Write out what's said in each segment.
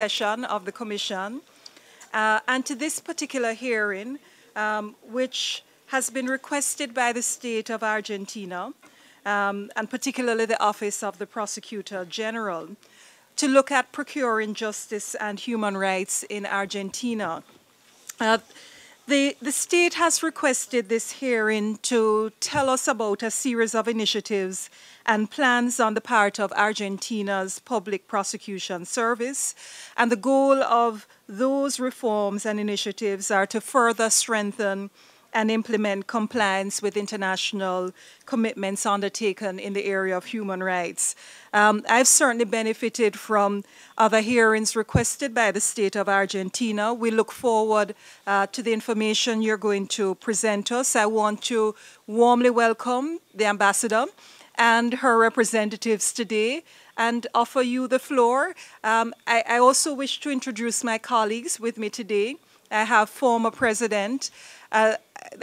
session of the Commission uh, and to this particular hearing, um, which has been requested by the state of Argentina um, and particularly the Office of the Prosecutor General to look at procuring justice and human rights in Argentina. Uh, the, the state has requested this hearing to tell us about a series of initiatives and plans on the part of Argentina's Public Prosecution Service. And the goal of those reforms and initiatives are to further strengthen and implement compliance with international commitments undertaken in the area of human rights. Um, I've certainly benefited from other hearings requested by the state of Argentina. We look forward uh, to the information you're going to present us. I want to warmly welcome the ambassador and her representatives today and offer you the floor. Um, I, I also wish to introduce my colleagues with me today. I have former President uh,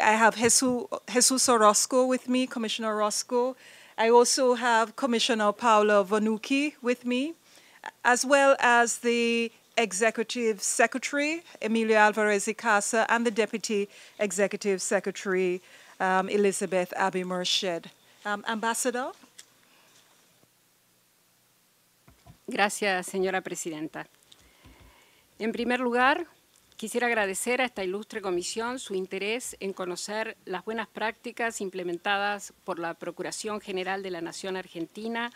I have Jesus, Rosco Orozco with me, Commissioner Orozco. I also have Commissioner Paolo Vanucci with me, as well as the Executive Secretary, Emilio Alvarez Icasa, and the Deputy Executive Secretary, um, Elizabeth Abbey Murshed. Um, Ambassador? Gracias, señora presidenta. En primer lugar, Quisiera agradecer a esta ilustre comisión su interés en conocer las buenas prácticas implementadas por la Procuración General de la Nación Argentina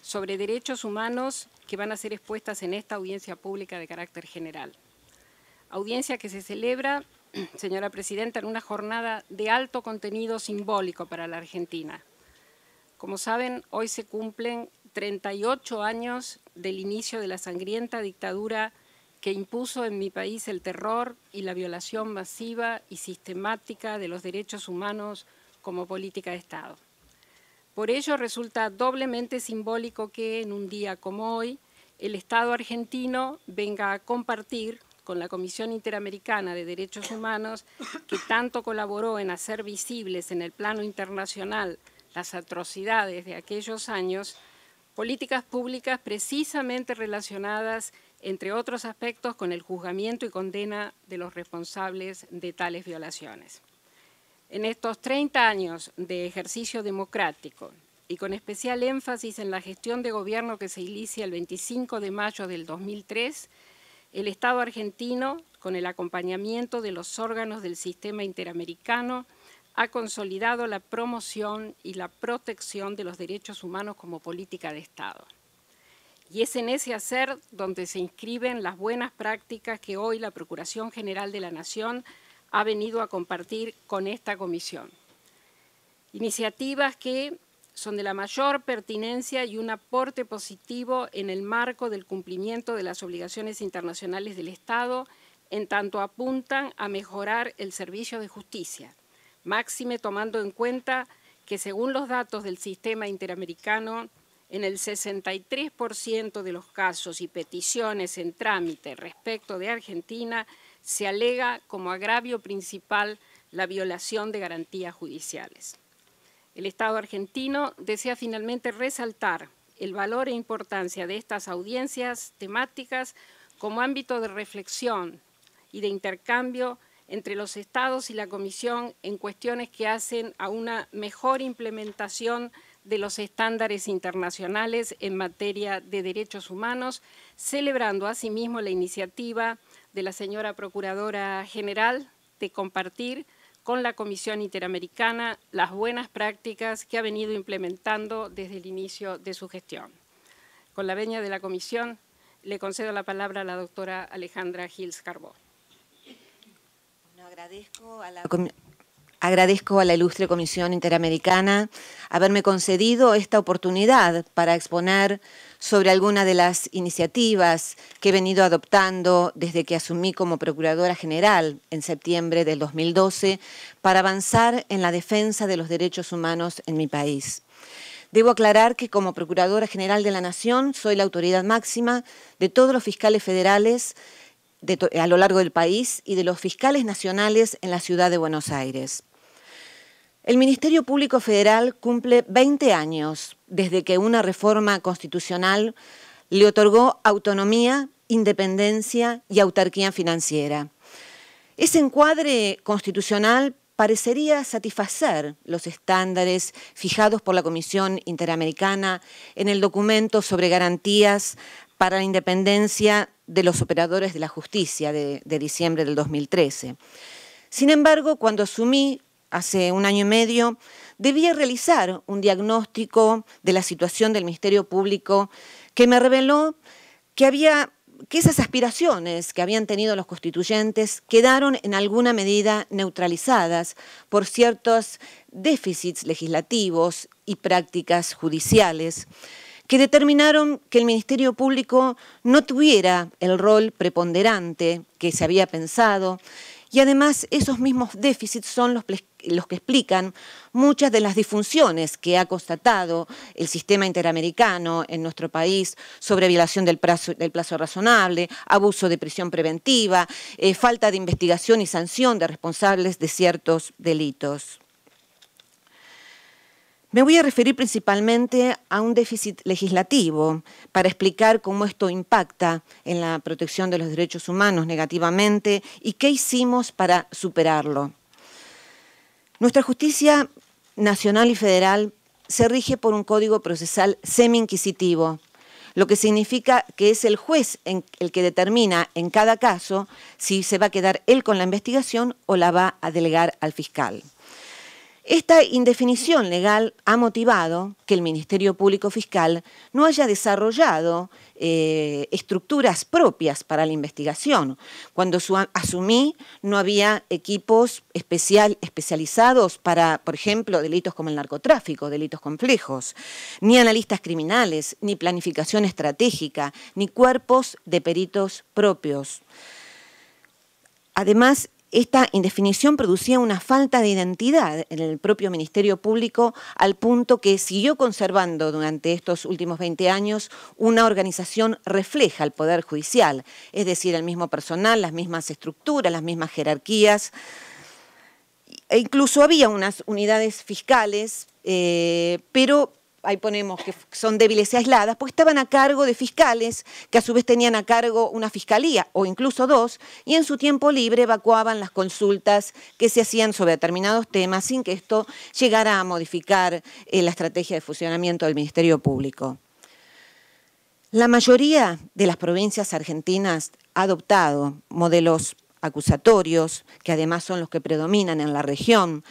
sobre derechos humanos que van a ser expuestas en esta audiencia pública de carácter general. Audiencia que se celebra, señora Presidenta, en una jornada de alto contenido simbólico para la Argentina. Como saben, hoy se cumplen 38 años del inicio de la sangrienta dictadura que impuso en mi país el terror y la violación masiva y sistemática de los derechos humanos como política de Estado. Por ello resulta doblemente simbólico que en un día como hoy el Estado argentino venga a compartir con la Comisión Interamericana de Derechos Humanos, que tanto colaboró en hacer visibles en el plano internacional las atrocidades de aquellos años, políticas públicas precisamente relacionadas entre otros aspectos, con el juzgamiento y condena de los responsables de tales violaciones. En estos 30 años de ejercicio democrático y con especial énfasis en la gestión de gobierno que se inicia el 25 de mayo del 2003, el Estado argentino, con el acompañamiento de los órganos del sistema interamericano, ha consolidado la promoción y la protección de los derechos humanos como política de Estado. Y es en ese hacer donde se inscriben las buenas prácticas que hoy la Procuración General de la Nación ha venido a compartir con esta comisión. Iniciativas que son de la mayor pertinencia y un aporte positivo en el marco del cumplimiento de las obligaciones internacionales del Estado, en tanto apuntan a mejorar el servicio de justicia, máxime tomando en cuenta que según los datos del Sistema Interamericano en el 63% de los casos y peticiones en trámite respecto de Argentina se alega como agravio principal la violación de garantías judiciales. El Estado argentino desea finalmente resaltar el valor e importancia de estas audiencias temáticas como ámbito de reflexión y de intercambio entre los estados y la Comisión en cuestiones que hacen a una mejor implementación de los estándares internacionales en materia de derechos humanos, celebrando asimismo la iniciativa de la señora Procuradora General de compartir con la Comisión Interamericana las buenas prácticas que ha venido implementando desde el inicio de su gestión. Con la veña de la Comisión, le concedo la palabra a la doctora Alejandra Gils Carbó. agradezco a la... Agradezco a la ilustre Comisión Interamericana haberme concedido esta oportunidad para exponer sobre alguna de las iniciativas que he venido adoptando desde que asumí como Procuradora General en septiembre del 2012 para avanzar en la defensa de los derechos humanos en mi país. Debo aclarar que como Procuradora General de la Nación soy la autoridad máxima de todos los fiscales federales a lo largo del país y de los fiscales nacionales en la ciudad de Buenos Aires. El Ministerio Público Federal cumple 20 años desde que una reforma constitucional le otorgó autonomía, independencia y autarquía financiera. Ese encuadre constitucional parecería satisfacer los estándares fijados por la Comisión Interamericana en el documento sobre garantías para la independencia de los operadores de la justicia de, diciembre del 2013. Sin embargo, cuando asumí, hace un año y medio, debía realizar un diagnóstico de la situación del Ministerio Público que me reveló que, había, que esas aspiraciones que habían tenido los constituyentes quedaron en alguna medida neutralizadas por ciertos déficits legislativos y prácticas judiciales que determinaron que el Ministerio Público no tuviera el rol preponderante que se había pensado y además esos mismos déficits son los, que explican muchas de las disfunciones que ha constatado el sistema interamericano en nuestro país sobre violación del plazo, razonable, abuso de prisión preventiva, eh, falta de investigación y sanción de responsables de ciertos delitos. Me voy a referir principalmente a un déficit legislativo para explicar cómo esto impacta en la protección de los derechos humanos negativamente y qué hicimos para superarlo. Nuestra justicia nacional y federal se rige por un código procesal semi-inquisitivo, lo que significa que es el juez el que determina en cada caso si se va a quedar él con la investigación o la va a delegar al fiscal. Esta indefinición legal ha motivado que el Ministerio Público Fiscal no haya desarrollado eh, estructuras propias para la investigación. Cuando su, asumí no había equipos especializados para, por ejemplo, delitos como el narcotráfico, delitos complejos, ni analistas criminales, ni planificación estratégica, ni cuerpos de peritos propios. Además, esta indefinición producía una falta de identidad en el propio Ministerio Público al punto que siguió conservando durante estos últimos 20 años una organización refleja al Poder Judicial, es decir, el mismo personal, las mismas estructuras, las mismas jerarquías. E incluso había unas unidades fiscales, eh, pero ahí ponemos que son débiles y aisladas, pues estaban a cargo de fiscales que a su vez tenían a cargo una fiscalía o incluso dos, y en su tiempo libre evacuaban las consultas que se hacían sobre determinados temas sin que esto llegara a modificar eh, la estrategia de funcionamiento del Ministerio Público. La mayoría de las provincias argentinas ha adoptado modelos acusatorios, que además son los que predominan en la región.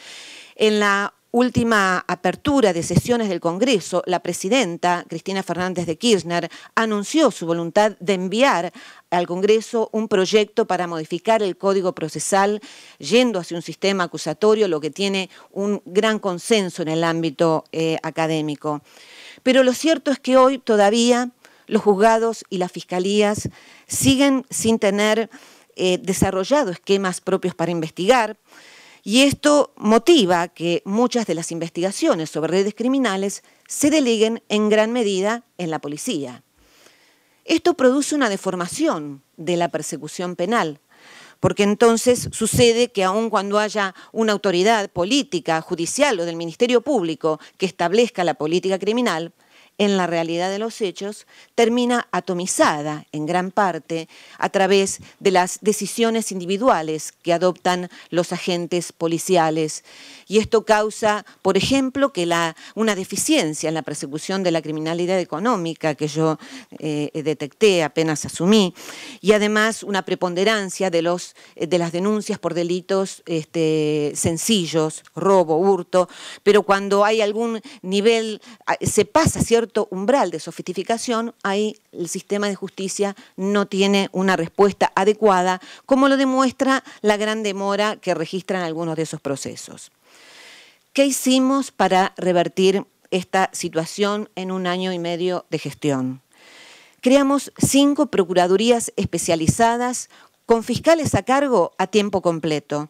En la última apertura de sesiones del Congreso, la presidenta, Cristina Fernández de Kirchner, anunció su voluntad de enviar al Congreso un proyecto para modificar el Código Procesal yendo hacia un sistema acusatorio, lo que tiene un gran consenso en el ámbito eh, académico. Pero lo cierto es que hoy todavía los juzgados y las fiscalías siguen sin tener eh, desarrollado esquemas propios para investigar. Y esto motiva que muchas de las investigaciones sobre redes criminales se deleguen en gran medida en la policía. Esto produce una deformación de la persecución penal, porque entonces sucede que aun cuando haya una autoridad política, judicial o del Ministerio Público que establezca la política criminal, en la realidad de los hechos, termina atomizada en gran parte a través de las decisiones individuales que adoptan los agentes policiales. Y esto causa, por ejemplo, que una deficiencia en la persecución de la criminalidad económica que yo eh, detecté apenas asumí, y además una preponderancia de, eh, las denuncias por delitos este, sencillos, robo, hurto, pero cuando hay algún nivel, ah, se pasa cierto umbral de sofisticación, ahí el sistema de justicia no tiene una respuesta adecuada, como lo demuestra la gran demora que registran algunos de esos procesos. ¿Qué hicimos para revertir esta situación en un año y medio de gestión? Creamos cinco procuradurías especializadas con fiscales a cargo a tiempo completo,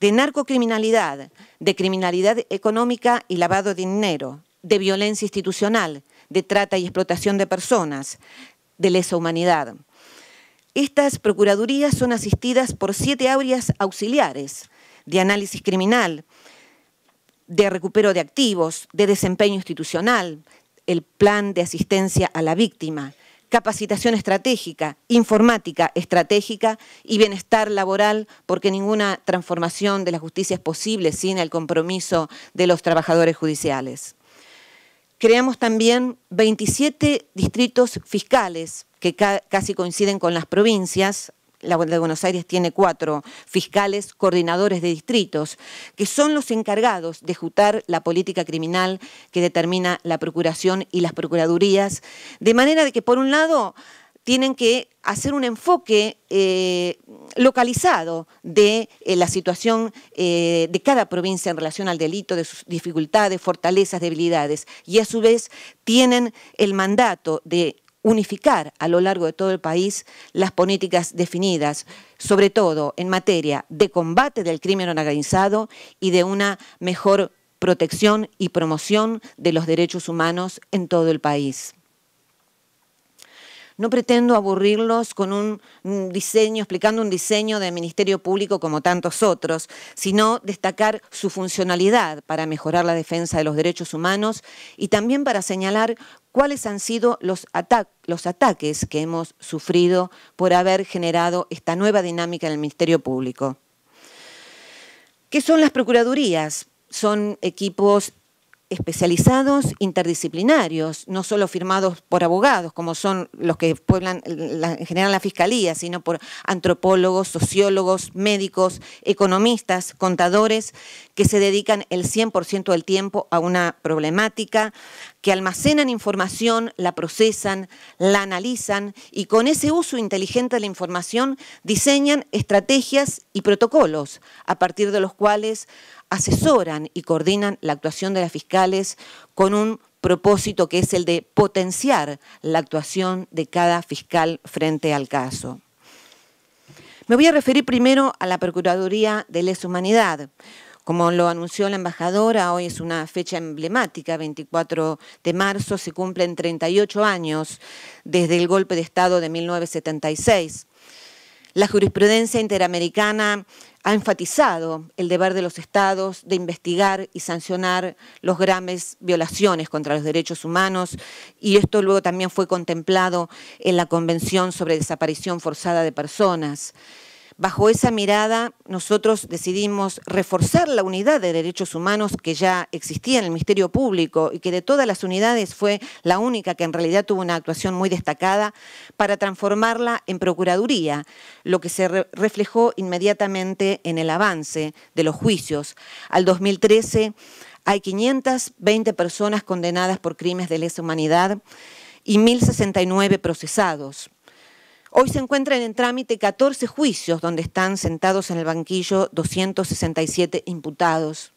de narcocriminalidad, de criminalidad económica y lavado de dinero, de violencia institucional, de trata y explotación de personas, de lesa humanidad. Estas procuradurías son asistidas por siete áreas auxiliares de análisis criminal, de recupero de activos, de desempeño institucional, el plan de asistencia a la víctima, capacitación estratégica, informática estratégica y bienestar laboral, porque ninguna transformación de la justicia es posible sin el compromiso de los trabajadores judiciales creamos también 27 distritos fiscales que casi coinciden con las provincias. La de Buenos Aires tiene cuatro fiscales coordinadores de distritos, que son los encargados de ejecutar la política criminal que determina la Procuración y las Procuradurías, de manera de que, por un lado, tienen que hacer un enfoque eh, localizado de eh, la situación eh, de cada provincia en relación al delito, de sus dificultades, fortalezas, debilidades, y a su vez tienen el mandato de unificar a lo largo de todo el país las políticas definidas, sobre todo en materia de combate del crimen organizado y de una mejor protección y promoción de los derechos humanos en todo el país. No pretendo aburrirlos con un mm, diseño, explicando un diseño de Ministerio Público como tantos otros, sino destacar su funcionalidad para mejorar la defensa de los derechos humanos y también para señalar cuáles han sido los, los, ataques que hemos sufrido por haber generado esta nueva dinámica en el Ministerio Público. ¿Qué son las Procuradurías? Son equipos especializados interdisciplinarios, no solo firmados por abogados, como son los que pueblan la, la fiscalía, sino por antropólogos, sociólogos, médicos, economistas, contadores, que se dedican el 100% del tiempo a una problemática, que almacenan información, la procesan, la analizan y con ese uso inteligente de la información diseñan estrategias y protocolos a partir de los cuales asesoran y coordinan la actuación de las fiscales con un propósito que es el de potenciar la actuación de cada fiscal frente al caso. Me voy a referir primero a la Procuraduría de Les Humanidad. Como lo anunció la embajadora, hoy es una fecha emblemática, 24 de marzo, se cumplen 38 años desde el golpe de Estado de 1976. La jurisprudencia interamericana ha enfatizado el deber de los estados de investigar y sancionar los graves violaciones contra los derechos humanos y esto luego también fue contemplado en la Convención sobre Desaparición Forzada de Personas. Bajo esa mirada, nosotros decidimos reforzar la unidad de derechos humanos que ya existía en el Ministerio Público y que de todas las unidades fue la única que en realidad tuvo una actuación muy destacada para transformarla en Procuraduría, lo que se reflejó inmediatamente en el avance de los juicios. Al 2013 hay 520 personas condenadas por crímenes de lesa humanidad y 1.069 procesados. Hoy se encuentran en trámite 14 juicios donde están sentados en el banquillo 267 imputados.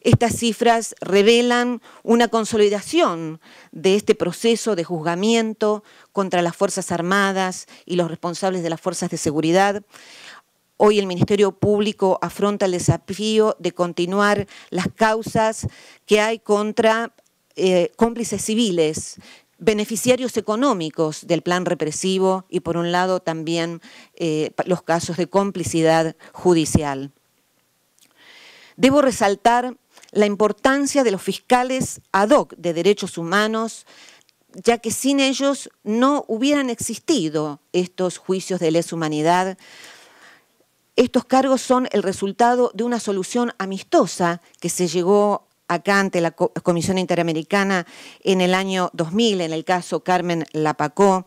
Estas cifras revelan una consolidación de este proceso de juzgamiento contra las Fuerzas Armadas y los responsables de las Fuerzas de Seguridad. Hoy el Ministerio Público afronta el desafío de continuar las causas que hay contra eh, cómplices civiles beneficiarios económicos del plan represivo y por un lado también eh, los casos de complicidad judicial. Debo resaltar la importancia de los fiscales ad hoc de derechos humanos, ya que sin ellos no hubieran existido estos juicios de lesa humanidad. Estos cargos son el resultado de una solución amistosa que se llegó acá ante la Comisión Interamericana en el año 2000, en el caso Carmen Lapacó.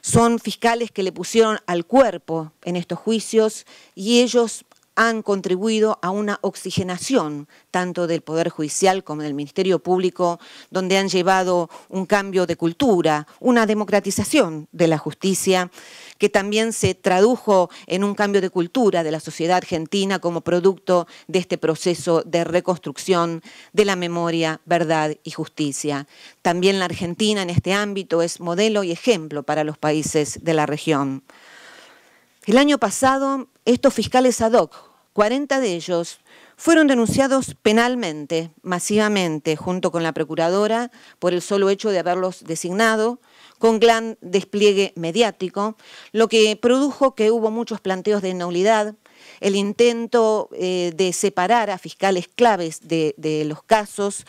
Son fiscales que le pusieron al cuerpo en estos juicios y ellos han contribuido a una oxigenación tanto del Poder Judicial como del Ministerio Público, donde han llevado un cambio de cultura, una democratización de la justicia, que también se tradujo en un cambio de cultura de la sociedad argentina como producto de este proceso de reconstrucción de la memoria, verdad y justicia. También la Argentina en este ámbito es modelo y ejemplo para los países de la región. El año pasado, estos fiscales ad hoc 40 de ellos fueron denunciados penalmente, masivamente, junto con la Procuradora, por el solo hecho de haberlos designado, con gran despliegue mediático, lo que produjo que hubo muchos planteos de nulidad, el intento eh, de separar a fiscales claves de, los casos,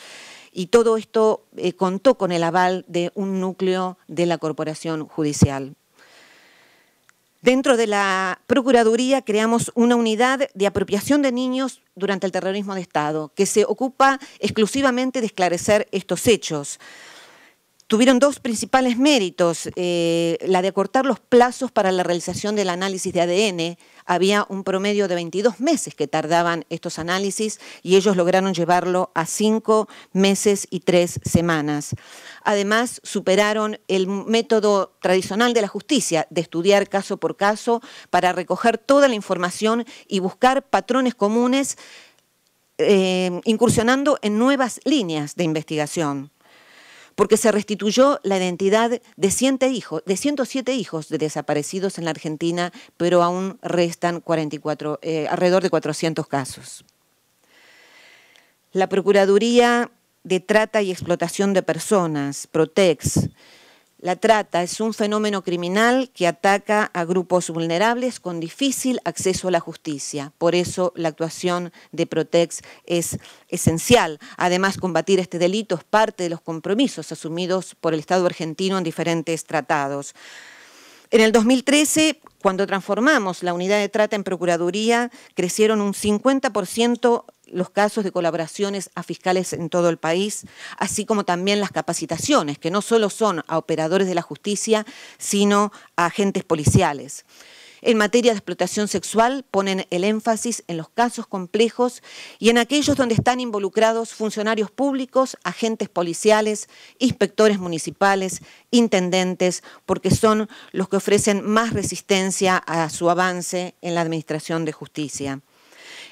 y todo esto eh, contó con el aval de un núcleo de la Corporación Judicial. Dentro de la Procuraduría creamos una unidad de apropiación de niños durante el terrorismo de Estado, que se ocupa exclusivamente de esclarecer estos hechos tuvieron dos principales méritos. Eh, la de acortar los plazos para la realización del análisis de ADN. Había un promedio de 22 meses que tardaban estos análisis y ellos lograron llevarlo a 5 meses y 3 semanas. Además, superaron el método tradicional de la justicia, de estudiar caso por caso para recoger toda la información y buscar patrones comunes, eh, incursionando en nuevas líneas de investigación porque se restituyó la identidad de, hijos, de 107 hijos de desaparecidos en la Argentina, pero aún restan eh, alrededor de 400 casos. La Procuraduría de Trata y Explotación de Personas, PROTEX, la trata es un fenómeno criminal que ataca a grupos vulnerables con difícil acceso a la justicia. Por eso la actuación de Protex es esencial. Además, combatir este delito es parte de los compromisos asumidos por el Estado argentino en diferentes tratados. En el 2013, cuando transformamos la unidad de trata en Procuraduría, crecieron un 50% los casos de colaboraciones a fiscales en todo el país, así como también las capacitaciones, que no solo son a operadores de la justicia, sino a agentes policiales. En materia de explotación sexual ponen el énfasis en los casos complejos y en aquellos donde están involucrados funcionarios públicos, agentes policiales, inspectores municipales, intendentes, porque son los que ofrecen más resistencia a su avance en la administración de justicia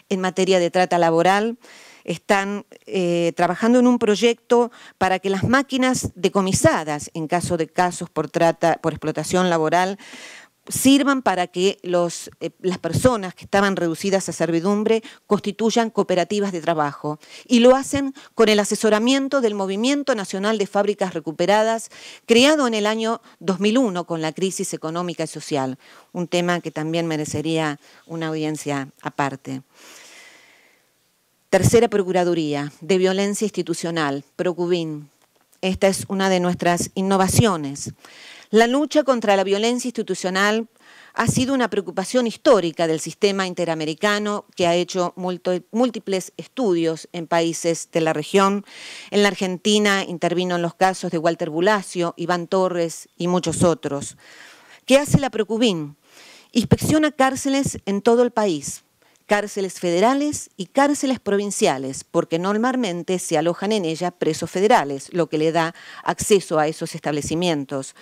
en materia de trata laboral, están eh, trabajando en un proyecto para que las máquinas decomisadas, en caso de casos por trata, por explotación laboral, sirvan para que eh, las personas que estaban reducidas a servidumbre constituyan cooperativas de trabajo. Y lo hacen con el asesoramiento del Movimiento Nacional de Fábricas Recuperadas, creado en el año 2001 con la crisis económica y social, un tema que también merecería una audiencia aparte. Tercera Procuraduría de Violencia Institucional, Procubin. Esta es una de nuestras innovaciones. La lucha contra la violencia institucional ha sido una preocupación histórica del sistema interamericano que ha hecho múltiples estudios en países de la región. En la Argentina intervino en los casos de Walter Bulacio, Iván Torres y muchos otros. ¿Qué hace la Procubín? Inspecciona cárceles en todo el país, cárceles federales y cárceles provinciales, porque normalmente se alojan en ellas presos federales, lo que le da acceso a esos establecimientos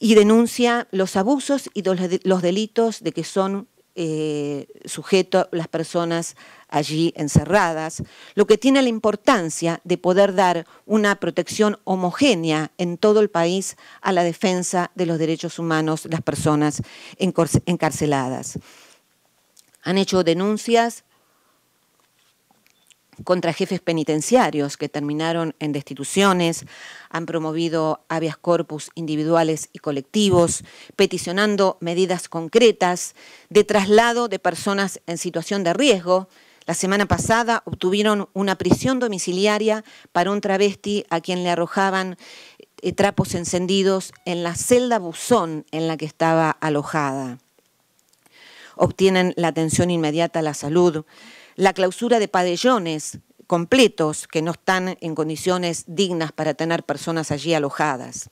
y denuncia los abusos y los delitos de que son eh, sujetos las personas allí encerradas, lo que tiene la importancia de poder dar una protección homogénea en todo el país a la defensa de los derechos humanos de las personas encarceladas. Han hecho denuncias contra jefes penitenciarios que terminaron en destituciones, han promovido habeas corpus individuales y colectivos, peticionando medidas concretas de traslado de personas en situación de riesgo. La semana pasada obtuvieron una prisión domiciliaria para un travesti a quien le arrojaban eh, trapos encendidos en la celda buzón en la que estaba alojada. Obtienen la atención inmediata a la salud, la clausura de pabellones completos que no están en condiciones dignas para tener personas allí alojadas.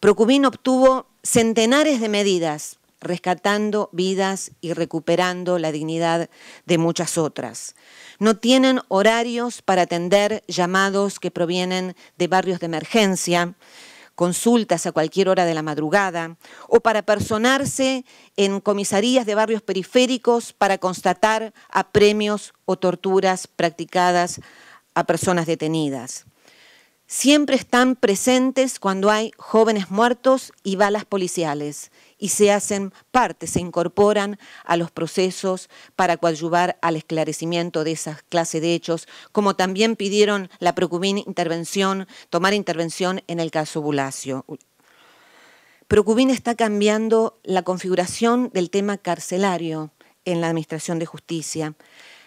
Procubín obtuvo centenares de medidas rescatando vidas y recuperando la dignidad de muchas otras. No tienen horarios para atender llamados que provienen de barrios de emergencia, consultas a cualquier hora de la madrugada, o para personarse en comisarías de barrios periféricos para constatar apremios o torturas practicadas a personas detenidas siempre están presentes cuando hay jóvenes muertos y balas policiales y se hacen parte, se incorporan a los procesos para coadyuvar al esclarecimiento de esa clase de hechos, como también pidieron la Procubín intervención, tomar intervención en el caso Bulacio. Procubín está cambiando la configuración del tema carcelario en la Administración de Justicia.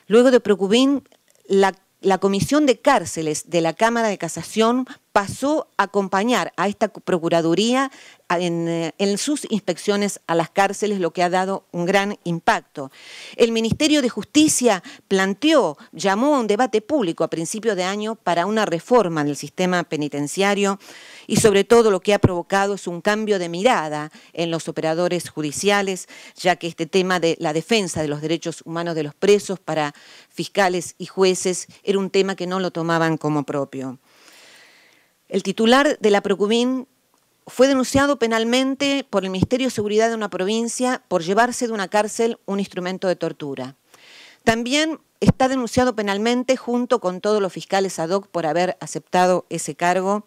Luego de Procubín, la la Comisión de Cárceles de la Cámara de Casación pasó a acompañar a esta Procuraduría eh, en, sus inspecciones a las cárceles, lo que ha dado un gran impacto. El Ministerio de Justicia planteó, llamó a un debate público a principio de año para una reforma del sistema penitenciario y sobre todo lo que ha provocado es un cambio de mirada en los operadores judiciales, ya que este tema de la defensa de los derechos humanos de los presos para fiscales y jueces era un tema que no lo tomaban como propio. El titular de la Procubin fue denunciado penalmente por el Ministerio de Seguridad de una provincia por llevarse de una cárcel un instrumento de tortura. También está denunciado penalmente junto con todos los fiscales ad hoc por haber aceptado ese cargo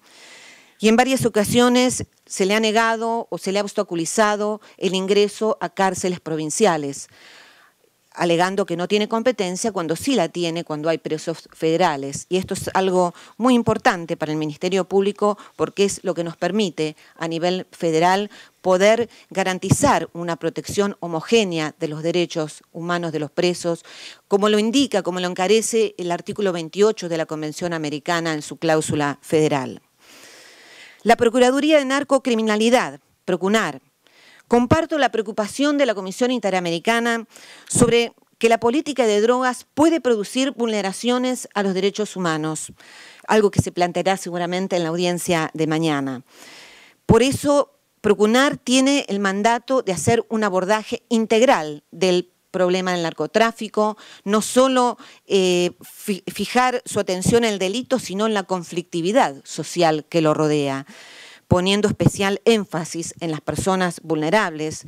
y en varias ocasiones se le ha negado o se le ha obstaculizado el ingreso a cárceles provinciales alegando que no tiene competencia cuando sí la tiene cuando hay presos federales. Y esto es algo muy importante para el Ministerio Público porque es lo que nos permite a nivel federal poder garantizar una protección homogénea de los derechos humanos de los presos, como lo indica, como lo encarece el artículo 28 de la Convención Americana en su cláusula federal. La Procuraduría de Narcocriminalidad, Procunar, Comparto la preocupación de la Comisión Interamericana sobre que la política de drogas puede producir vulneraciones a los derechos humanos, algo que se planteará seguramente en la audiencia de mañana. Por eso, Procunar tiene el mandato de hacer un abordaje integral del problema del narcotráfico, no solo eh, fijar su atención en el delito, sino en la conflictividad social que lo rodea poniendo especial énfasis en las personas vulnerables,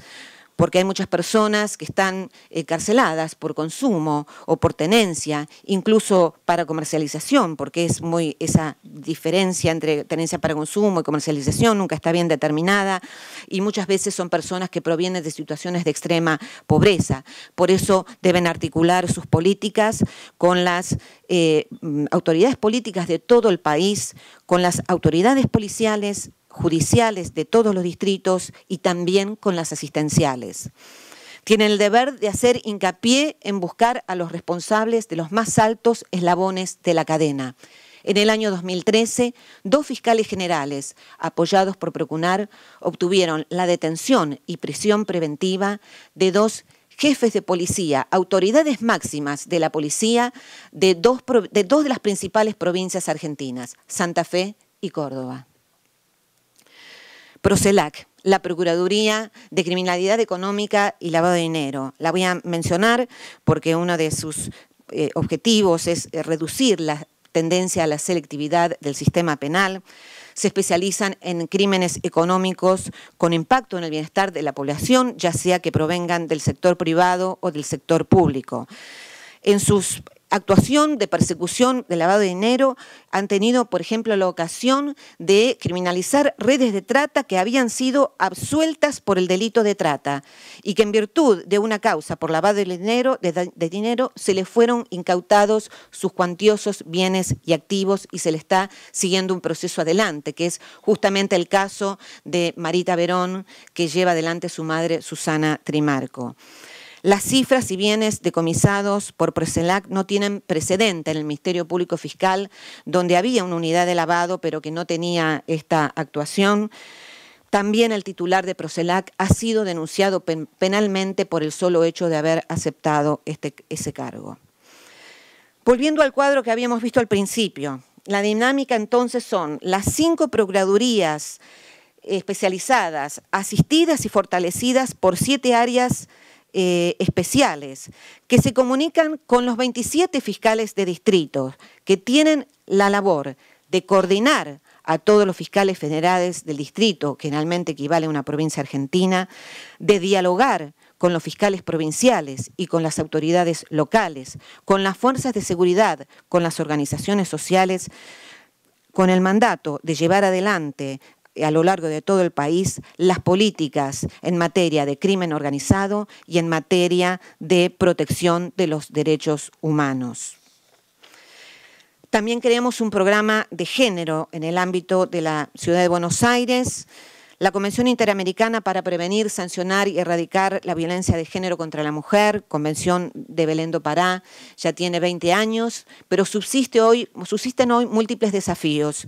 porque hay muchas personas que están encarceladas eh, por consumo o por tenencia, incluso para comercialización, porque es muy esa diferencia entre tenencia para consumo y comercialización nunca está bien determinada y muchas veces son personas que provienen de situaciones de extrema pobreza. Por eso deben articular sus políticas con las eh, autoridades políticas de todo el país, con las autoridades policiales judiciales de todos los distritos y también con las asistenciales. Tienen el deber de hacer hincapié en buscar a los responsables de los más altos eslabones de la cadena. En el año 2013, dos fiscales generales, apoyados por Procunar, obtuvieron la detención y prisión preventiva de dos jefes de policía, autoridades máximas de la policía de, dos de las principales provincias argentinas, Santa Fe y Córdoba. Procelac, la Procuraduría de Criminalidad Económica y Lavado de Dinero. La voy a mencionar porque uno de sus eh, objetivos es eh, reducir la tendencia a la selectividad del sistema penal. Se especializan en crímenes económicos con impacto en el bienestar de la población, ya sea que provengan del sector privado o del sector público. En sus actuación de persecución de lavado de dinero han tenido, por ejemplo, la ocasión de criminalizar redes de trata que habían sido absueltas por el delito de trata y que en virtud de una causa por lavado de dinero, se les fueron incautados sus cuantiosos bienes y activos y se le está siguiendo un proceso adelante, que es justamente el caso de Marita Verón que lleva adelante su madre Susana Trimarco. Las cifras y bienes decomisados por Procelac no tienen precedente en el Ministerio Público Fiscal, donde había una unidad de lavado, pero que no tenía esta actuación. También el titular de Proselac ha sido denunciado penalmente por el solo hecho de haber aceptado este, ese cargo. Volviendo al cuadro que habíamos visto al principio, la dinámica entonces son las cinco procuradurías especializadas, asistidas y fortalecidas por siete áreas eh, especiales, que se comunican con los 27 fiscales de distritos, que tienen la labor de coordinar a todos los fiscales federales del distrito, generalmente equivale a una provincia argentina, de dialogar con los fiscales provinciales y con las autoridades locales, con las fuerzas de seguridad, con las organizaciones sociales, con el mandato de llevar adelante a lo largo de todo el país las políticas en materia de crimen organizado y en materia de protección de los derechos humanos. También creamos un programa de género en el ámbito de la Ciudad de Buenos Aires, la Convención Interamericana para Prevenir, Sancionar y Erradicar la Violencia de Género contra la Mujer, Convención de Belén do Pará, ya tiene 20 años, pero subsisten hoy múltiples desafíos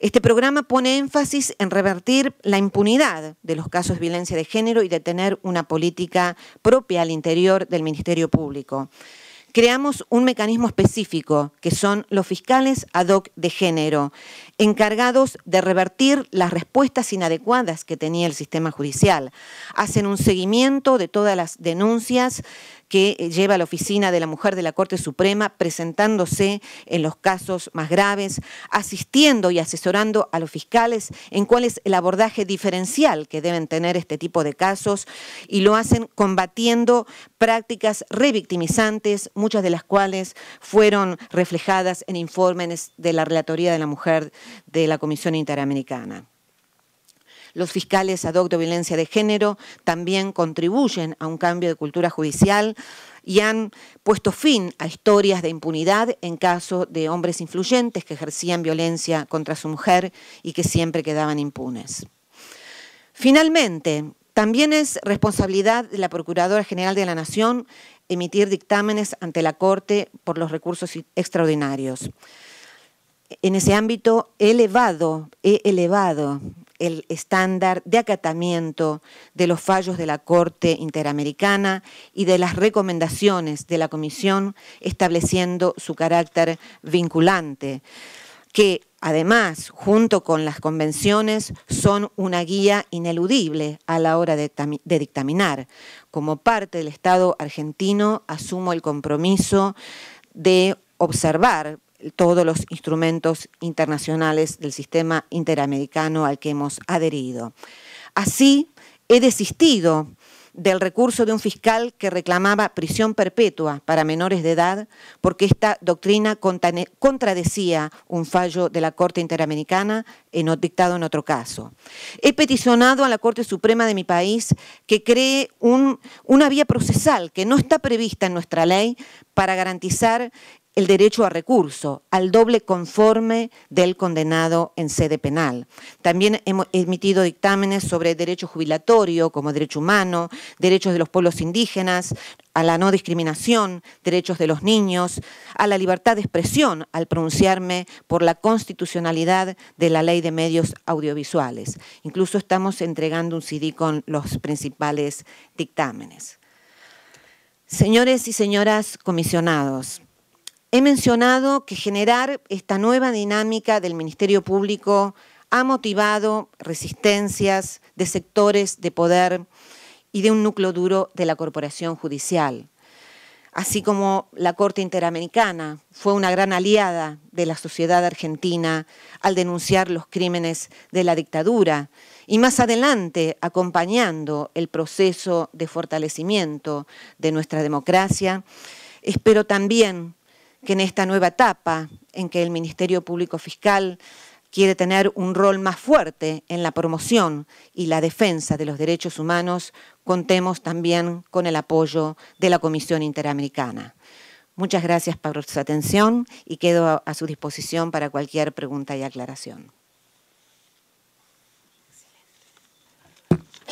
este programa pone énfasis en revertir la impunidad de los casos de violencia de género y de tener una política propia al interior del Ministerio Público. Creamos un mecanismo específico, que son los fiscales ad hoc de género, encargados de revertir las respuestas inadecuadas que tenía el sistema judicial. Hacen un seguimiento de todas las denuncias que eh, lleva la oficina de la mujer de la Corte Suprema presentándose en los casos más graves, asistiendo y asesorando a los fiscales en cuál es el abordaje diferencial que deben tener este tipo de casos y lo hacen combatiendo prácticas revictimizantes, muchas de las cuales fueron reflejadas en informes de la Relatoría de la Mujer de la Comisión Interamericana. Los fiscales ad hoc de violencia de género también contribuyen a un cambio de cultura judicial y han puesto fin a historias de impunidad en caso de hombres influyentes que ejercían violencia contra su mujer y que siempre quedaban impunes. Finalmente, también es responsabilidad de la Procuradora General de la Nación emitir dictámenes ante la Corte por los recursos extraordinarios en ese ámbito he elevado, elevado el estándar de acatamiento de los fallos de la Corte Interamericana y de las recomendaciones de la Comisión, estableciendo su carácter vinculante, que además, junto con las convenciones, son una guía ineludible a la hora de dictaminar. Como parte del Estado argentino, asumo el compromiso de observar todos los instrumentos internacionales del sistema interamericano al que hemos adherido. Así, he desistido del recurso de un fiscal que reclamaba prisión perpetua para menores de edad, porque esta doctrina contradecía un fallo de la Corte Interamericana en, dictado en otro caso. He peticionado a la Corte Suprema de mi país que cree una vía procesal que no está prevista en nuestra ley para garantizar el derecho a recurso, al doble conforme del condenado en sede penal. También hemos emitido dictámenes sobre derecho jubilatorio como derecho humano, derechos de los pueblos indígenas, a la no discriminación, derechos de los niños, a la libertad de expresión al pronunciarme por la constitucionalidad de la ley de medios audiovisuales. Incluso estamos entregando un CD con los principales dictámenes. Señores y señoras comisionados, He mencionado que generar esta nueva dinámica del Ministerio Público ha motivado resistencias de sectores de poder y de un núcleo duro de la Corporación Judicial, así como la Corte Interamericana fue una gran aliada de la sociedad argentina al denunciar los crímenes de la dictadura y más adelante acompañando el proceso de fortalecimiento de nuestra democracia, espero también que en esta nueva etapa en que el Ministerio Público Fiscal quiere tener un rol más fuerte en la promoción y la defensa de los derechos humanos, contemos también con el apoyo de la Comisión Interamericana. Muchas gracias por su atención y quedo a su disposición para cualquier pregunta y aclaración.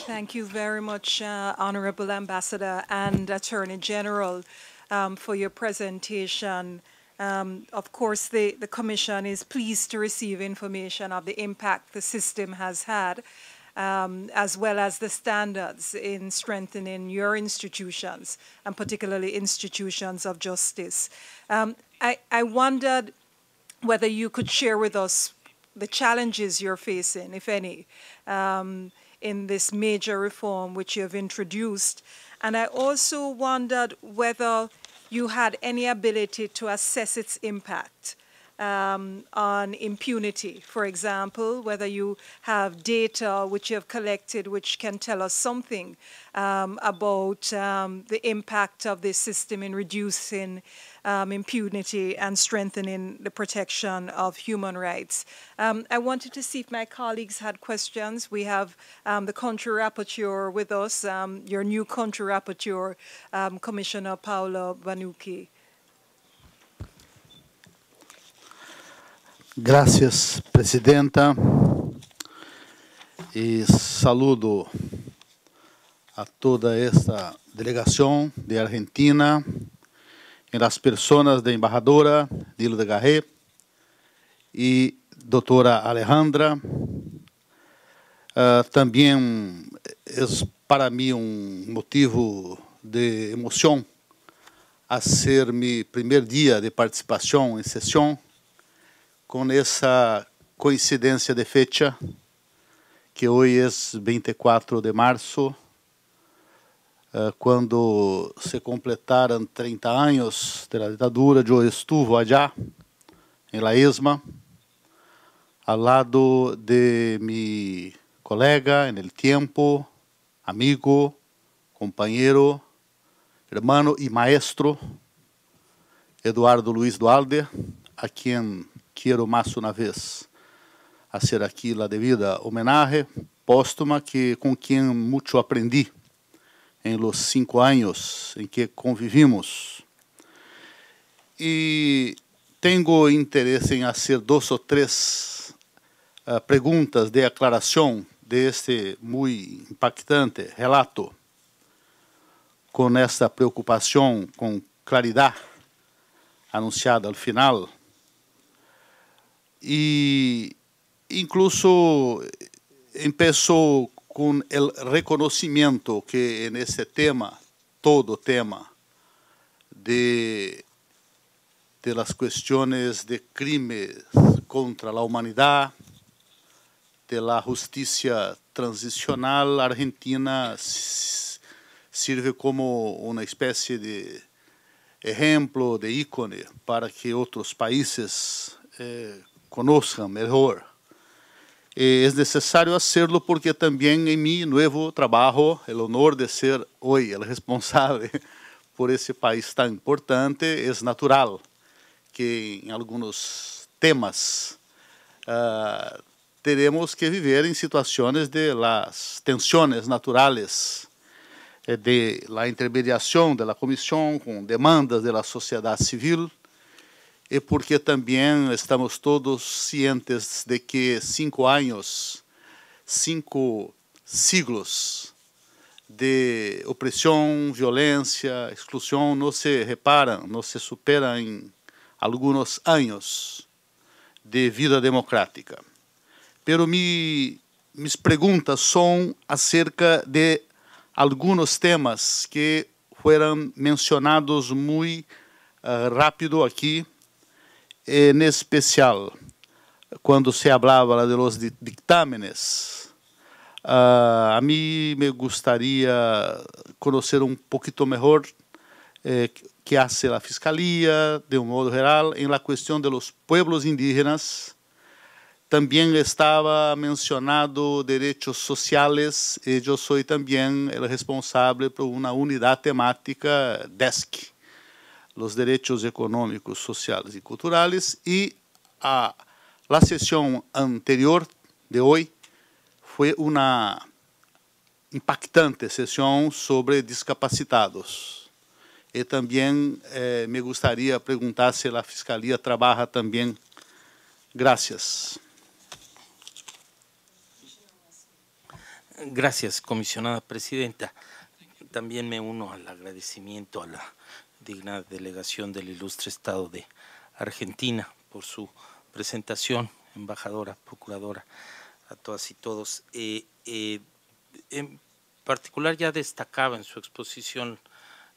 Thank you uh, Honorable Ambassador and Attorney General. um, for your presentation. Um, of course, the, the Commission is pleased to receive information of the impact the system has had, um, as well as the standards in strengthening your institutions, and particularly institutions of justice. Um, I, I wondered whether you could share with us the challenges you're facing, if any, um, in this major reform which you have introduced. And I also wondered whether you had any ability to assess its impact um, on impunity, for example, whether you have data which you have collected which can tell us something um, about um, the impact of this system in reducing um, impunity and strengthening the protection of human rights. Um, I wanted to see if my colleagues had questions. We have um, the country rapporteur with us, your new country rapporteur, Commissioner Paolo Vanucci. Gracias, Presidenta, e saludo a toda esta delegação de Argentina, em las pessoas da Embaixadora Dilo de Garré e doutora Alejandra. Uh, também é para mim um motivo de emoção a ser meu primeiro dia de participação em sessão com essa coincidência de fecha, que hoje é 24 de março, eh, quando se completaram 30 anos da ditadura de Estuvo allá, em La Esma, ao lado de meu colega, no tempo, amigo, companheiro, hermano e maestro, Eduardo Luiz Dualde, a quem Quiero mais uma Vez, a ser aqui a devida homenagem póstuma que com quem muito aprendi em los cinco anos em que convivimos. E tenho interesse em fazer duas ou três uh, perguntas de aclaração deste muito impactante relato, com esta preocupação, com claridade anunciada ao final e incluso começou com o reconhecimento que nesse tema, todo tema, de, de las de crimes contra a humanidade, de la justicia transicional argentina sirve como uma especie de exemplo, de ícone para que outros países eh, conozcan mejor. É necessário hacerlo porque também em mi novo trabalho, o honor de ser hoje, o responsável por esse país tão importante, é natural que em alguns temas uh, teremos que viver em situações de las tensões naturales eh, de la intermediación de la comisión com demandas de la civil, e porque também estamos todos cientes de que cinco anos, cinco siglos de opressão, violência, exclusão não se reparam, não se superam em alguns anos de vida democrática. Pero me mis perguntas são acerca de alguns temas que foram mencionados muito uh, eh, rápido aqui em é especial, quando se falava de los dictámenes, uh, a mim me gostaria conhecer um pouquito melhor eh, que hace a fiscalía, de um modo geral, em la questão de los pueblos indígenas. Também estava mencionado direitos sociais e eu sou também o responsável por uma unidade temática DESC. los derechos económicos, sociales y culturales y la sesión anterior de hoy fue una impactante sesión sobre discapacitados. Y también eh, me gustaría preguntar si la Fiscalía trabaja también. Gracias. Gracias, comisionada presidenta. También me uno al agradecimiento a la digna delegación del ilustre Estado de Argentina, por su presentación, embajadora, procuradora, a todas y todos. Eh, eh, en particular ya destacaba en su exposición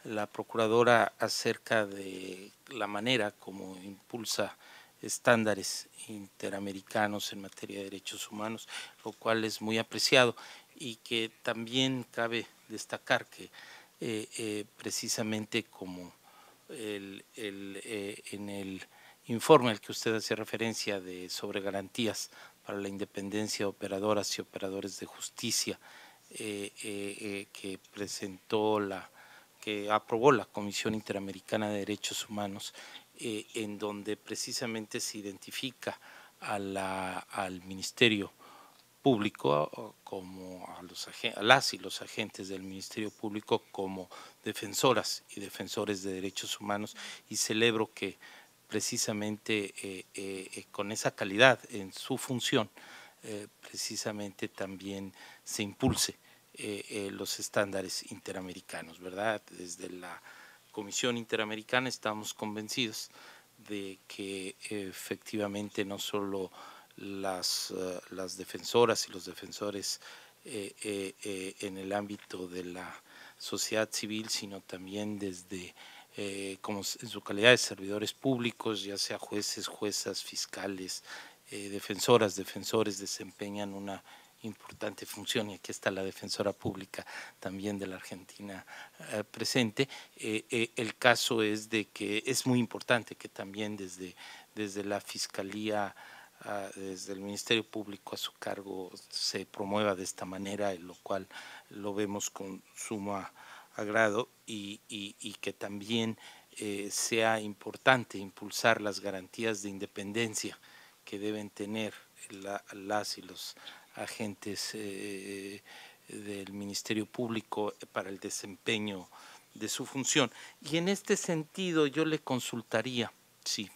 la procuradora acerca de la manera como impulsa estándares interamericanos en materia de derechos humanos, lo cual es muy apreciado y que también cabe destacar que eh, precisamente como eh, en el informe al que usted hace referencia de, sobre garantías para la independencia de operadoras y operadores de justicia eh, eh, que presentó la que aprobó la Comisión Interamericana de Derechos Humanos, en donde precisamente se identifica al Ministerio Público como a, los, las y los agentes del Ministerio Público como defensoras y defensores de derechos humanos y celebro que precisamente eh, eh, eh, con esa calidad en su función precisamente también se impulse los estándares interamericanos, ¿verdad? Desde la Comisión Interamericana estamos convencidos de que efectivamente no solo las, eh, las defensoras y los defensores eh, eh, en el ámbito de la sociedad civil, sino también desde, como en su calidad de servidores públicos, ya sea jueces, juezas, fiscales, defensoras, defensores, desempeñan una importante función, y aquí está la defensora pública también de la Argentina presente. el caso es de que es muy importante que también desde, desde la Fiscalía desde el Ministerio Público a su cargo se promueva de esta manera, lo cual lo vemos con sumo agrado y, que también eh, sea importante impulsar las garantías de independencia que deben tener las y los agentes eh, eh, del Ministerio Público para el desempeño de su función. Y en este sentido yo le consultaría, sí,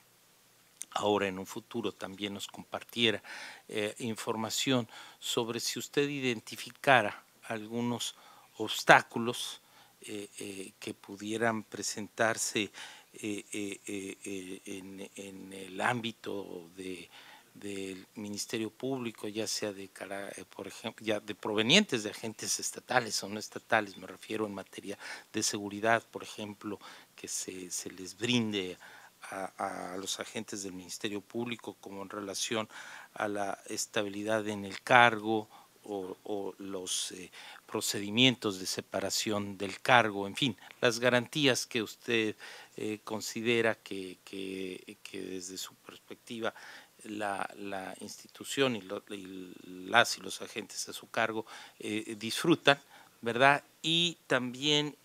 ahora en un futuro también nos compartiera eh, información sobre si usted identificara algunos obstáculos eh, eh, que pudieran presentarse en, el ámbito del Ministerio Público, ya sea de por ejemplo, ya de provenientes de agentes estatales o no estatales, me refiero en materia de seguridad, por ejemplo, que se, se les brinde a, los agentes del Ministerio Público como en relación a la estabilidad en el cargo o, los eh, procedimientos de separación del cargo, en fin, las garantías que usted eh, considera que, desde su perspectiva la, institución y, las y los agentes a su cargo eh, disfrutan, ¿verdad? Y también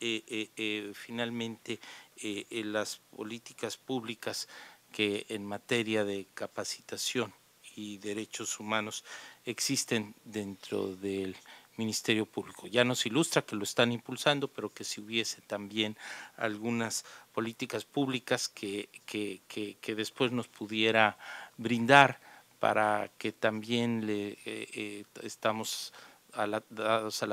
finalmente eh, en las políticas públicas que en materia de capacitación y derechos humanos existen dentro del Ministerio Público. Ya nos ilustra que lo están impulsando, pero que si hubiese también algunas políticas públicas que, que, después nos pudiera brindar para que también le, eh, eh, estamos a la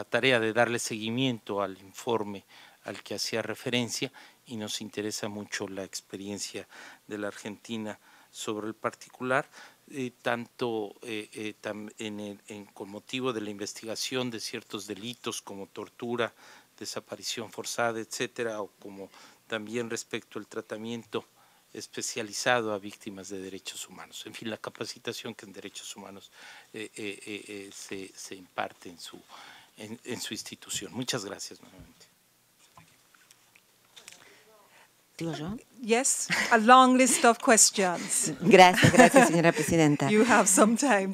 tarea de darle seguimiento al informe al que hacía referencia y nos interesa mucho la experiencia de la Argentina sobre el particular, eh, tanto eh, eh, con motivo de la investigación de ciertos delitos como tortura, desaparición forzada, etcétera, o como también respecto al tratamiento especializado a víctimas de derechos humanos. En fin, la capacitación que en derechos humanos se, imparte en su institución. Muchas gracias nuevamente. Sí, una Yes, a long list of questions. Gracias, gracias, señora presidenta.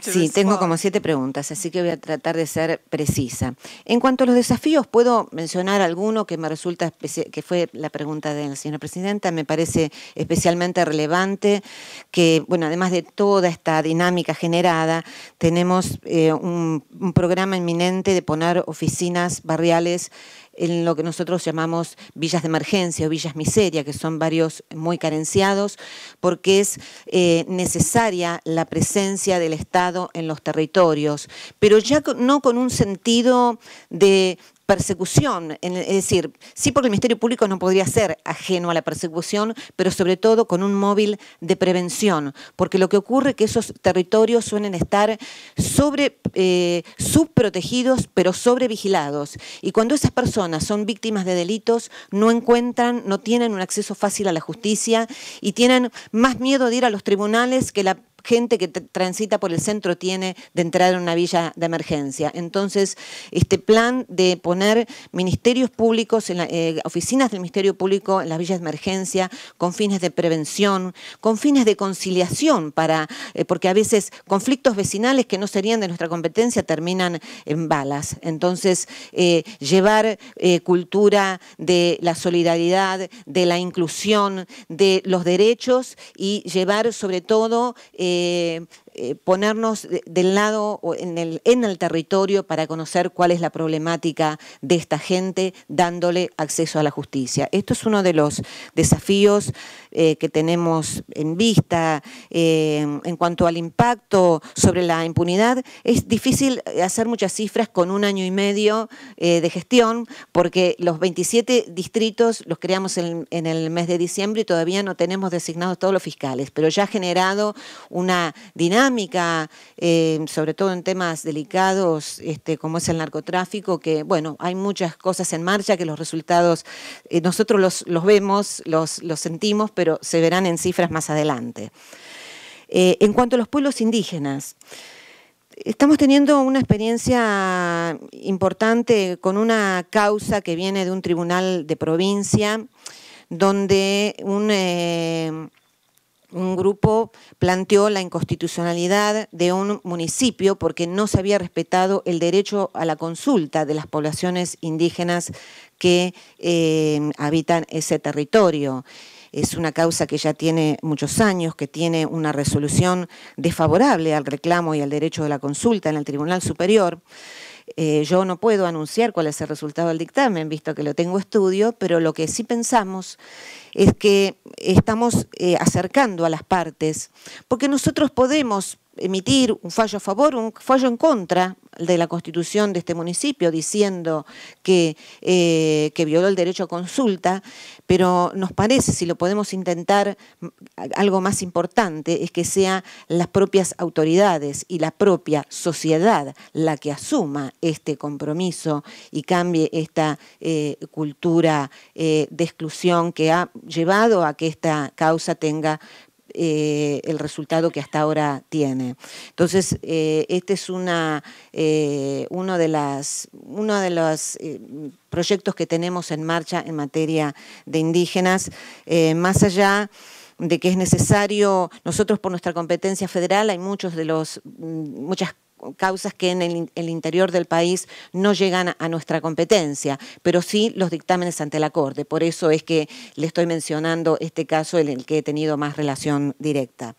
sí, tengo como siete preguntas, así que voy a tratar de ser precisa. En cuanto a los desafíos, puedo mencionar alguno que me resulta que fue la pregunta de la señora presidenta, me parece especialmente relevante que, bueno, además de toda esta dinámica generada, tenemos eh, un, un programa inminente de poner oficinas barriales en lo que nosotros llamamos villas de emergencia o villas miseria, que son varios muy carenciados, porque es eh, necesaria la presencia del Estado en los territorios, pero ya no con un sentido de persecución. Es decir, sí porque el Ministerio Público no podría ser ajeno a la persecución, pero sobre todo con un móvil de prevención, porque lo que ocurre es que esos territorios suelen estar sobre, eh, subprotegidos, pero sobrevigilados. Y cuando esas personas son víctimas de delitos, no encuentran, no tienen un acceso fácil a la justicia y tienen más miedo de ir a los tribunales que la gente que transita por el centro tiene de entrar en una villa de emergencia. Entonces, este plan de poner ministerios públicos, en eh, oficinas del Ministerio Público en las villas de emergencia, con fines de prevención, con fines de conciliación, para, eh, porque a veces conflictos vecinales que no serían de nuestra competencia terminan en balas. Entonces, eh, llevar cultura de la solidaridad, de la inclusión, de los derechos y llevar sobre todo... Eh, eh, eh, ponernos del lado en el, en el territorio para conocer cuál es la problemática de esta gente, dándole acceso a la justicia. Esto es uno de los desafíos eh, que tenemos en vista eh, en cuanto al impacto sobre la impunidad, es difícil eh, hacer muchas cifras con un año y medio de gestión, porque los 27 distritos los creamos en, el mes de diciembre y todavía no tenemos designados todos los fiscales, pero ya ha generado una dinámica, sobre todo en temas delicados este, como es el narcotráfico, que bueno, hay muchas cosas en marcha que los resultados nosotros los, los vemos, los, los sentimos, pero se verán en cifras más adelante. Eh, en cuanto a los pueblos indígenas, estamos teniendo una experiencia importante con una causa que viene de un tribunal de provincia, donde un, eh, grupo planteó la inconstitucionalidad de un municipio porque no se había respetado el derecho a la consulta de las poblaciones indígenas que eh, habitan ese territorio. Es una causa que ya tiene muchos años, que tiene una resolución desfavorable al reclamo y al derecho de la consulta en el Tribunal Superior. Eh, yo no puedo anunciar cuál es el resultado del dictamen, visto que lo tengo estudio, pero lo que sí pensamos es que estamos eh, acercando a las partes, porque nosotros podemos emitir un fallo a favor, un fallo en contra de la constitución de este municipio, diciendo que, eh, violó el derecho a consulta, pero nos parece, si lo podemos intentar, algo más importante es que sean las propias autoridades y la propia sociedad la que asuma este compromiso y cambie esta eh, cultura eh, de exclusión que ha llevado a que esta causa tenga eh, el resultado que hasta ahora tiene. Entonces, eh, este es una, eh, uno de las, uno de los proyectos que tenemos en marcha en materia de indígenas, más allá de que es necesario, nosotros por nuestra competencia federal hay muchos de los, mm, muchas causas que en el, interior del país no llegan a nuestra competencia, pero sí los dictámenes ante la Corte. Por eso es que le estoy mencionando este caso en el que he tenido más relación directa.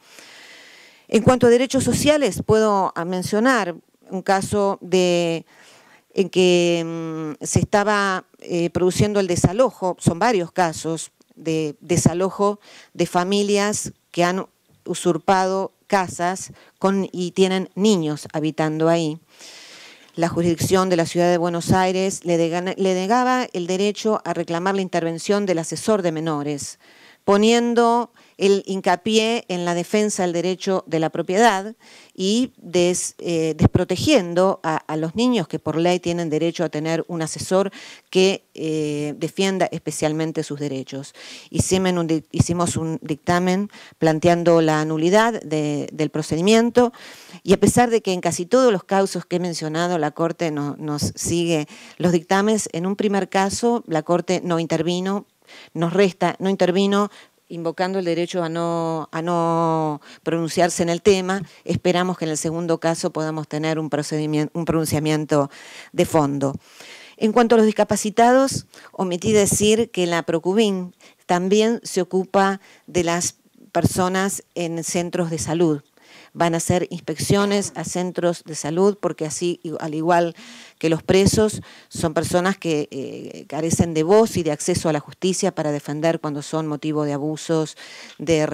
En cuanto a derechos sociales, puedo ah, mencionar un caso en que mm, se estaba eh, produciendo el desalojo, son varios casos de desalojo de familias que han usurpado casas y tienen niños habitando ahí. La jurisdicción de la ciudad de Buenos Aires le negaba el derecho a reclamar la intervención del asesor de menores, poniendo el hincapié en la defensa del derecho de la propiedad y eh, desprotegiendo a, los niños que por ley tienen derecho a tener un asesor que eh, defienda especialmente sus derechos. hicimos un dictamen planteando la nulidad del procedimiento y a pesar de que en casi todos los casos que he mencionado la Corte nos sigue los dictámenes, en un primer caso la Corte no intervino nos resta, no intervino, invocando el derecho a no, a no pronunciarse en el tema. Esperamos que en el segundo caso podamos tener un, procedimiento, un pronunciamiento de fondo. En cuanto a los discapacitados, omití decir que la Procubin también se ocupa de las personas en centros de salud van a hacer inspecciones a centros de salud, porque así, al igual que los presos, son personas que eh, carecen de voz y de acceso a la justicia para defender cuando son motivo de abusos, de,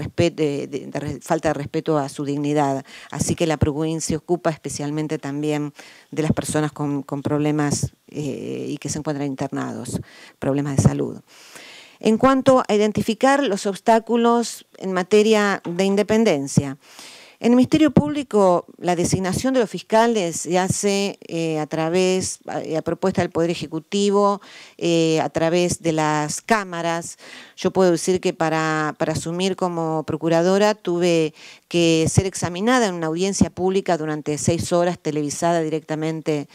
falta de respeto a su dignidad. Así que la provincia ocupa especialmente también de las personas con, problemas eh, y que se encuentran internados, problemas de salud. En cuanto a identificar los obstáculos en materia de independencia, en el Ministerio Público, la designación de los fiscales se hace eh, a través, eh, a, propuesta del Poder Ejecutivo, eh, a través de las cámaras. Yo puedo decir que para, para asumir como procuradora tuve que ser examinada en una audiencia pública durante seis horas televisada directamente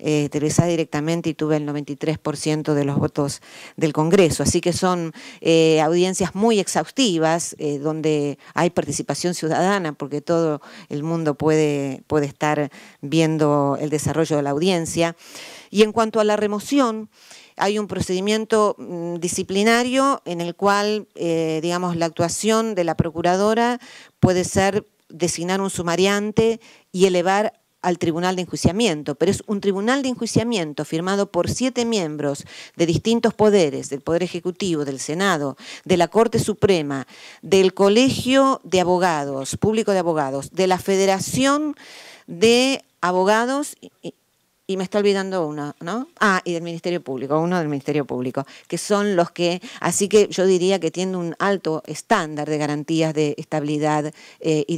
eh, Teresa directamente y tuve el 93% de los votos del Congreso. Así que son eh, audiencias muy exhaustivas, eh, donde hay participación ciudadana, porque todo el mundo puede, puede estar viendo el desarrollo de la audiencia. Y en cuanto a la remoción, hay un procedimiento mm, disciplinario en el cual, eh, digamos, la actuación de la procuradora puede ser designar un sumariante y elevar al Tribunal de Enjuiciamiento, pero es un Tribunal de Enjuiciamiento firmado por siete miembros de distintos poderes, del Poder Ejecutivo, del Senado, de la Corte Suprema, del Colegio de Abogados, Público de Abogados, de la Federación de Abogados y me está olvidando uno, ¿no? Ah, y del Ministerio Público, uno del Ministerio Público, que son los que, así que yo diría que tienen un alto estándar de garantías de estabilidad eh, y,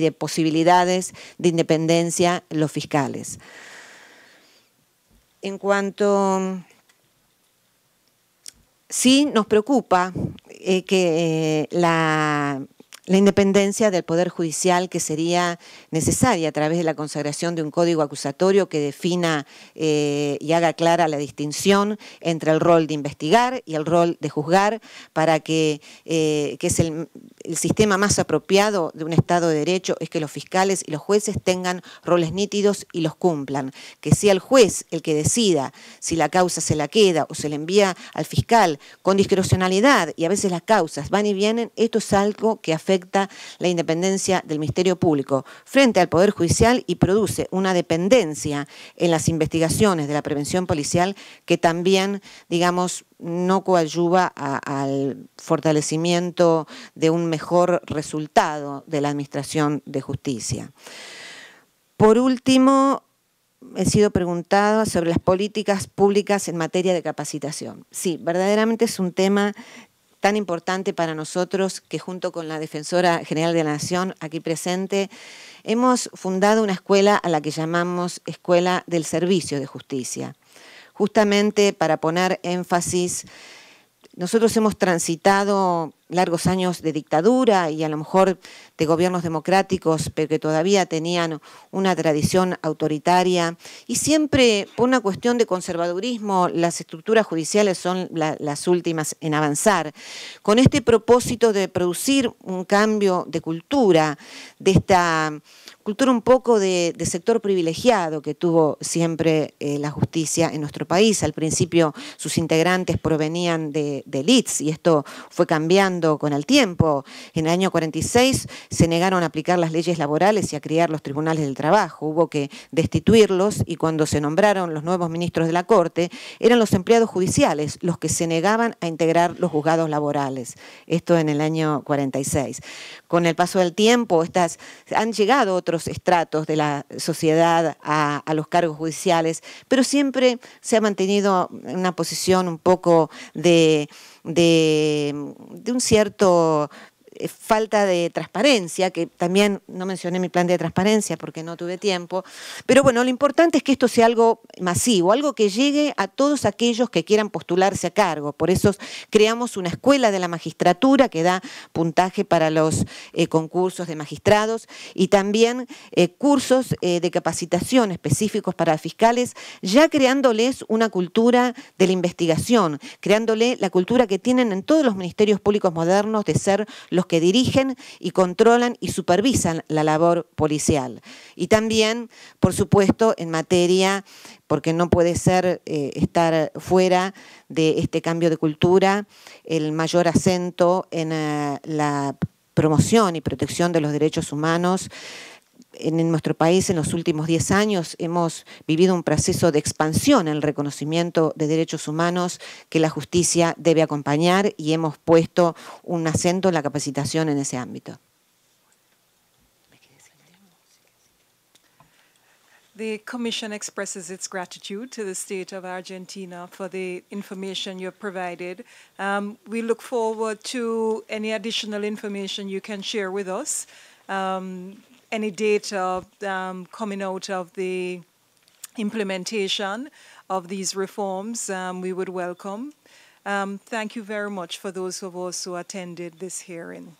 de posibilidades de independencia los fiscales. En cuanto... Sí nos preocupa eh, que eh, la la independencia del Poder Judicial que sería necesaria a través de la consagración de un código acusatorio que defina eh, y haga clara la distinción entre el rol de investigar y el rol de juzgar para eh, que, es el, el, sistema más apropiado de un Estado de Derecho, es que los fiscales y los jueces tengan roles nítidos y los cumplan. Que sea el juez el que decida si la causa se la queda o se la envía al fiscal con discrecionalidad y a veces las causas van y vienen, esto es algo que afecta la independencia del Ministerio Público frente al Poder Judicial y produce una dependencia en las investigaciones de la prevención policial que también, digamos, no coadyuva al fortalecimiento de un mejor resultado de la Administración de Justicia. Por último, he sido preguntado sobre las políticas públicas en materia de capacitación. Sí, verdaderamente es un tema tan importante para nosotros que junto con la Defensora General de la Nación aquí presente, hemos fundado una escuela a la que llamamos Escuela del Servicio de Justicia, justamente para poner énfasis nosotros hemos transitado largos años de dictadura y a lo mejor de gobiernos democráticos, pero que todavía tenían una tradición autoritaria. Y siempre, por una cuestión de conservadurismo, las estructuras judiciales son las últimas en avanzar. Con este propósito de producir un cambio de cultura, de esta cultura un poco de, sector privilegiado que tuvo siempre eh, la justicia en nuestro país. Al principio sus integrantes provenían de, de elites y esto fue cambiando con el tiempo. En el año 46 se negaron a aplicar las leyes laborales y a crear los tribunales del trabajo. Hubo que destituirlos y cuando se nombraron los nuevos ministros de la Corte, eran los empleados judiciales los que se negaban a integrar los juzgados laborales. Esto en el año 46 con el paso del tiempo, estas, han llegado otros estratos de la sociedad a, los cargos judiciales, pero siempre se ha mantenido una posición un poco de un cierto eh, falta de transparencia, que también no mencioné mi plan de transparencia porque no tuve tiempo, pero bueno, lo importante es que esto sea algo masivo, algo que llegue a todos aquellos que quieran postularse a cargo. Por eso creamos una escuela de la magistratura que da puntaje para los eh, concursos de magistrados y también eh, cursos de capacitación específicos para fiscales, ya creándoles una cultura de la investigación, creándole la cultura que tienen en todos los ministerios públicos modernos de ser los que dirigen y controlan y supervisan la labor policial. Y también, por supuesto, en materia, porque no puede ser eh, estar fuera de este cambio de cultura, el mayor acento en eh, la promoción y protección de los derechos humanos, en nuestro país en los últimos 10 años hemos vivido un proceso de expansión en el reconocimiento de derechos humanos que la justicia debe acompañar y hemos puesto un acento en la capacitación en ese ámbito. The Commission expresses its gratitude to the state of Argentina for the information you've provided. Um, we look forward to any additional information you can share with us. Um, any data um, coming out of the implementation of these reforms, um, we would welcome. Um, thank you very much for those of us who attended this hearing.